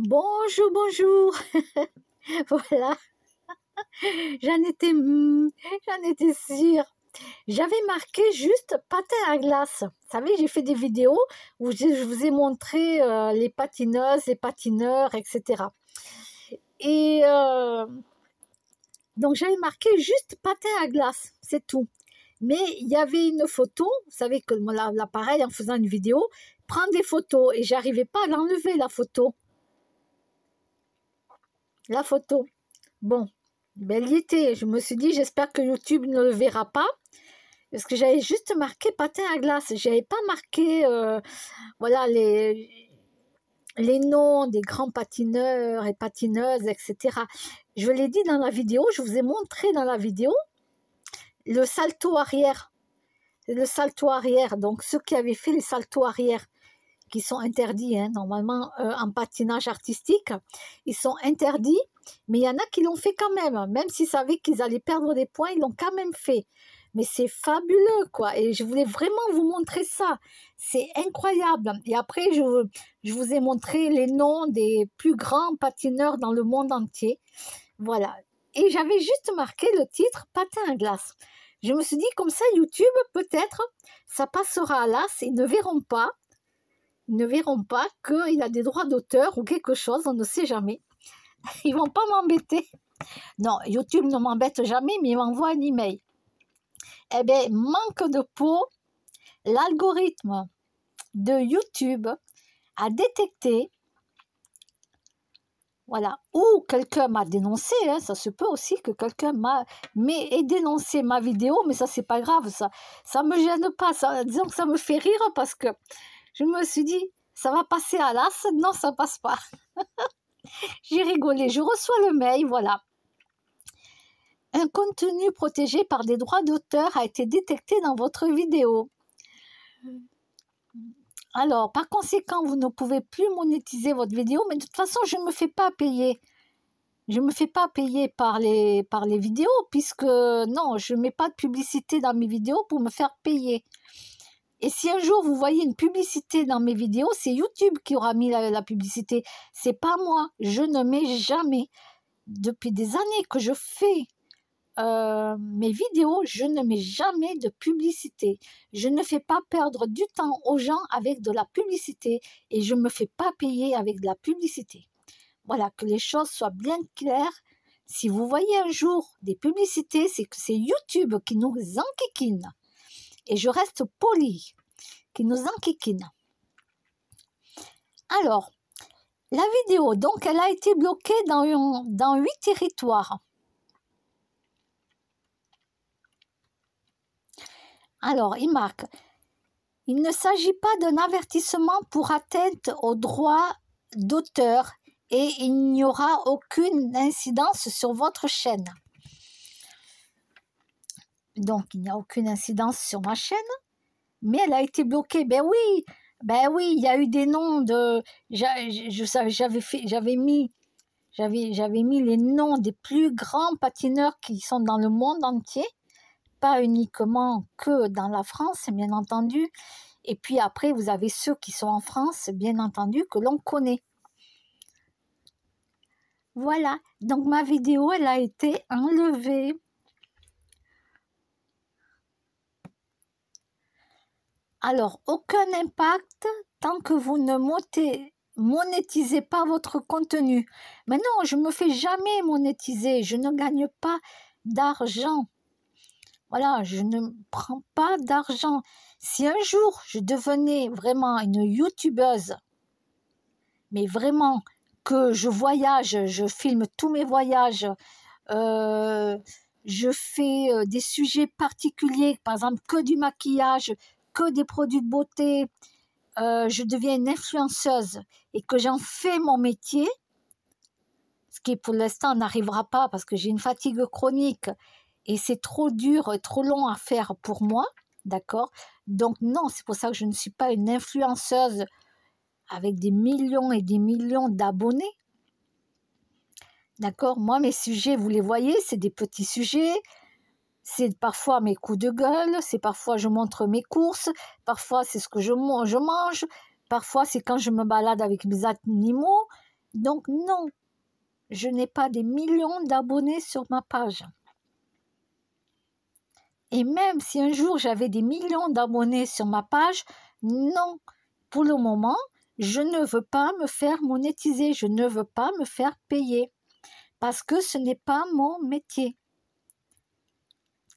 Bonjour, bonjour. voilà. Hmm, j'en étais, sûre. J'avais marqué juste patin à glace. Vous savez, j'ai fait des vidéos où je vous ai montré euh, les patineuses, les patineurs, etc. Et euh, donc j'avais marqué juste patin à glace, c'est tout. Mais il y avait une photo, vous savez que l'appareil en faisant une vidéo prend des photos et j'arrivais pas à l'enlever la photo la photo. Bon, belle Je me suis dit, j'espère que YouTube ne le verra pas. Parce que j'avais juste marqué patin à glace. n'avais pas marqué, euh, voilà, les, les noms des grands patineurs et patineuses, etc. Je l'ai dit dans la vidéo, je vous ai montré dans la vidéo le salto arrière. Le salto arrière. Donc, ceux qui avaient fait le salto arrière qui sont interdits, hein, normalement euh, en patinage artistique, ils sont interdits, mais il y en a qui l'ont fait quand même, même s'ils savaient qu'ils allaient perdre des points, ils l'ont quand même fait. Mais c'est fabuleux, quoi. Et je voulais vraiment vous montrer ça. C'est incroyable. Et après, je, je vous ai montré les noms des plus grands patineurs dans le monde entier. Voilà. Et j'avais juste marqué le titre Patin à glace. Je me suis dit, comme ça, YouTube, peut-être, ça passera à l'as, ils ne verront pas ne verront pas qu'il a des droits d'auteur ou quelque chose, on ne sait jamais. Ils vont pas m'embêter. Non, YouTube ne m'embête jamais, mais il m'envoie un email. Eh bien, manque de peau, l'algorithme de YouTube a détecté, voilà, ou quelqu'un m'a dénoncé, hein, ça se peut aussi que quelqu'un m'a mais ait dénoncé ma vidéo, mais ça c'est pas grave, ça, ne me gêne pas, disons que ça me fait rire parce que je me suis dit, ça va passer à l'as Non, ça passe pas. J'ai rigolé. Je reçois le mail, voilà. Un contenu protégé par des droits d'auteur a été détecté dans votre vidéo. Alors, par conséquent, vous ne pouvez plus monétiser votre vidéo, mais de toute façon, je ne me fais pas payer. Je ne me fais pas payer par les, par les vidéos, puisque non, je ne mets pas de publicité dans mes vidéos pour me faire payer. Et si un jour vous voyez une publicité dans mes vidéos, c'est YouTube qui aura mis la, publicité. publicité. C'est pas moi. Je ne mets jamais. Depuis des années que je fais euh, mes vidéos, je ne mets jamais de publicité. Je ne fais pas perdre du temps aux gens avec de la publicité et je ne me fais pas payer avec de la publicité. Voilà, que les choses soient bien claires. Si vous voyez un jour des publicités, c'est que c'est YouTube qui nous enquiquine et je reste poli, qui nous enquiquine. Alors, la vidéo, donc, elle a été bloquée dans, huit dans huit territoires. Alors, il marque, il ne s'agit pas d'un avertissement pour atteinte aux droits d'auteur et il n'y aura aucune incidence sur votre chaîne donc il n'y a aucune incidence sur ma chaîne, mais elle a été bloquée. Ben oui, ben oui, il y a eu des noms de. J'avais fait, j'avais mis, j'avais, j'avais mis les noms des plus grands patineurs qui sont dans le monde entier, pas uniquement que dans la France, bien entendu. Et puis après, vous avez ceux qui sont en France, bien entendu, que l'on connaît. Voilà, donc ma vidéo, elle a été enlevée. Alors, aucun impact tant que vous ne monétisez pas votre contenu. Mais non, je ne me fais jamais monétiser. Je ne gagne pas d'argent. Voilà, je ne prends pas d'argent. Si un jour je devenais vraiment une youtubeuse, mais vraiment que je voyage, je filme tous mes voyages, euh, je fais euh, des sujets particuliers, par exemple que du maquillage, que des produits de beauté, euh, je deviens une influenceuse et que j'en fais mon métier, ce qui pour l'instant n'arrivera pas parce que j'ai une fatigue chronique et c'est trop dur, trop long à faire pour moi, d'accord Donc non, c'est pour ça que je ne suis pas une influenceuse avec des millions et des millions d'abonnés. D'accord Moi, mes sujets, vous les voyez, c'est des petits sujets, c'est parfois mes coups de gueule, c'est parfois je montre mes courses, parfois c'est ce que je, je mange, parfois c'est quand je me balade avec mes animaux. Donc non, je n'ai pas des millions d'abonnés sur ma page. Et même si un jour j'avais des millions d'abonnés sur ma page, non, pour le moment, je ne veux pas me faire monétiser, je ne veux pas me faire payer, parce que ce n'est pas mon métier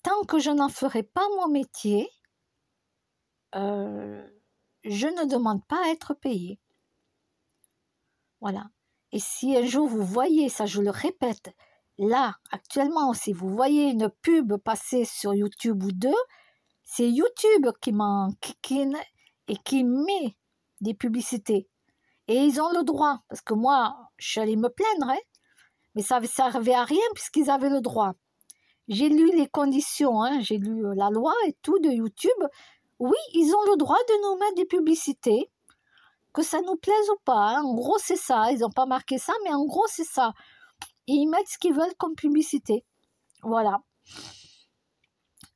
tant que je n'en ferai pas mon métier, euh, je ne demande pas à être payé. Voilà. Et si un jour vous voyez, ça je le répète, là, actuellement, si vous voyez une pub passer sur YouTube ou deux, c'est YouTube qui m'en kikine et qui met des publicités. Et ils ont le droit, parce que moi, je suis allée me plaindre, hein, mais ça ne servait à rien puisqu'ils avaient le droit. J'ai lu les conditions, hein. j'ai lu euh, la loi et tout de YouTube. Oui, ils ont le droit de nous mettre des publicités, que ça nous plaise ou pas. Hein. En gros, c'est ça. Ils n'ont pas marqué ça, mais en gros, c'est ça. Et ils mettent ce qu'ils veulent comme publicité. Voilà.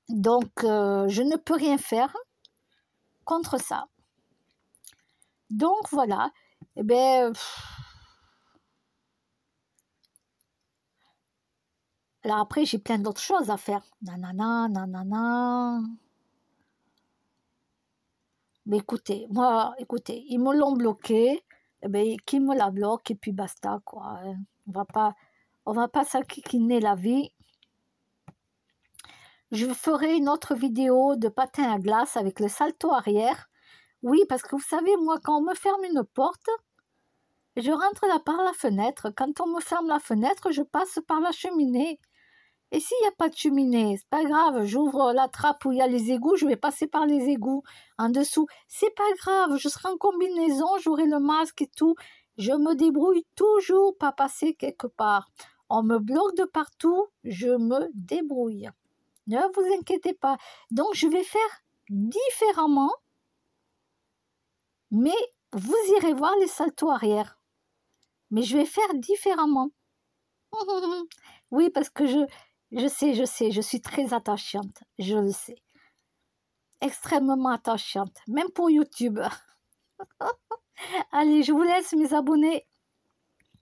Donc, euh, je ne peux rien faire contre ça. Donc, voilà. Eh bien, Alors après, j'ai plein d'autres choses à faire. Nanana, nanana. Mais écoutez, moi, écoutez, ils me l'ont bloqué. Eh bien, qui me la bloque et puis basta, quoi. On va pas, on va pas s'inquiéter la vie. Je ferai une autre vidéo de patin à glace avec le salto arrière. Oui, parce que vous savez, moi, quand on me ferme une porte, je rentre là par la fenêtre. Quand on me ferme la fenêtre, je passe par la cheminée. Et s'il n'y a pas de cheminée, c'est pas grave, j'ouvre la trappe où il y a les égouts, je vais passer par les égouts en dessous. C'est pas grave, je serai en combinaison, j'aurai le masque et tout. Je me débrouille toujours pas passer quelque part. On me bloque de partout, je me débrouille. Ne vous inquiétez pas. Donc je vais faire différemment, mais vous irez voir les saltos arrière. Mais je vais faire différemment. oui, parce que je, je sais, je sais, je suis très attachante, je le sais. Extrêmement attachante, même pour YouTube. Allez, je vous laisse mes abonnés.